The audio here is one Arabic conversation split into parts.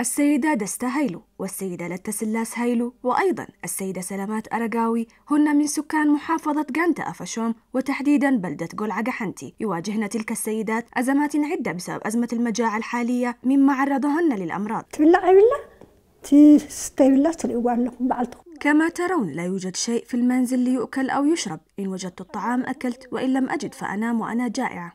السيدة دستا هيلو والسيدة لتسلاس هيلو وأيضا السيدة سلامات أرقاوي هن من سكان محافظة جانتا أفشوم وتحديدا بلدة قلعة حنتي يواجهن تلك السيدات أزمات عدة بسبب أزمة المجاعة الحالية مما عرضهن للأمراض كما ترون لا يوجد شيء في المنزل ليؤكل أو يشرب إن وجدت الطعام أكلت وإن لم أجد فأنام وأنا جائعة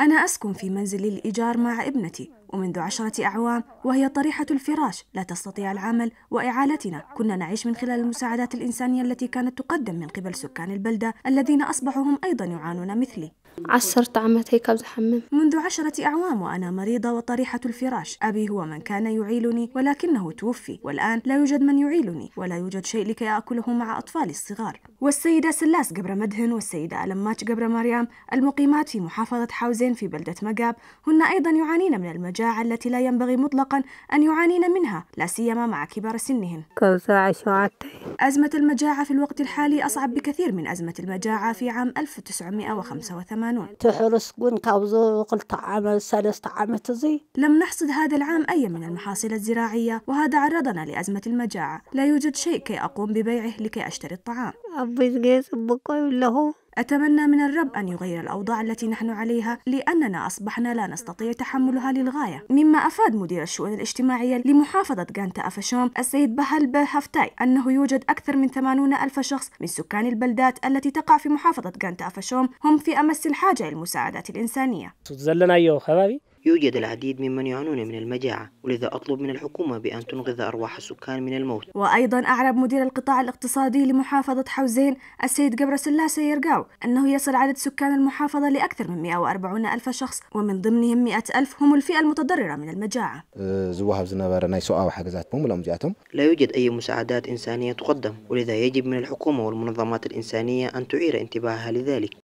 أنا أسكن في منزل الإيجار مع ابنتي ومنذ عشرة أعوام وهي طريحة الفراش لا تستطيع العمل وإعالتنا كنا نعيش من خلال المساعدات الإنسانية التي كانت تقدم من قبل سكان البلدة الذين أصبحوا هم أيضا يعانون مثلي عسر عمت هيك بزحمم منذ عشرة أعوام وأنا مريضة وطريحة الفراش أبي هو من كان يعيلني ولكنه توفي والآن لا يوجد من يعيلني ولا يوجد شيء لكي أكله مع أطفالي الصغار والسيدة سلاس قبر مدهن والسيدة ألماتش قبر مريم المقيمات في محافظة حوزين في بلدة مقاب هن أيضا يعانين من المجاعة التي لا ينبغي مطلقا أن يعانين منها لا سيما مع كبار سنهن كم ساعة عطي. أزمة المجاعة في الوقت الحالي أصعب بكثير من أزمة المجاعة في عام 1985 تحرس قون قوزو قل طعام سالس طعام تزي لم نحصد هذا العام أي من المحاصيل الزراعية وهذا عرضنا لأزمة المجاعة لا يوجد شيء كي أقوم ببيعه لكي أشتري الطعام أبيز جيس بقوي ولا هو أتمنى من الرب أن يغير الأوضاع التي نحن عليها لأننا أصبحنا لا نستطيع تحملها للغاية مما أفاد مدير الشؤون الاجتماعية لمحافظة غانتا أفشوم السيد بهل بهفتاي أنه يوجد أكثر من 80 ألف شخص من سكان البلدات التي تقع في محافظة غانتا أفشوم هم في أمس الحاجة للمساعدات الإنسانية يوجد العديد ممن يعانون من المجاعة ولذا أطلب من الحكومة بأن تنقذ أرواح السكان من الموت وأيضا أعرب مدير القطاع الاقتصادي لمحافظة حوزين السيد جبر سلاسة يرقاو أنه يصل عدد سكان المحافظة لأكثر من 140 ألف شخص ومن ضمنهم 100 ألف هم الفئة المتضررة من المجاعة أه، لا يوجد أي مساعدات إنسانية تقدم ولذا يجب من الحكومة والمنظمات الإنسانية أن تعير انتباهها لذلك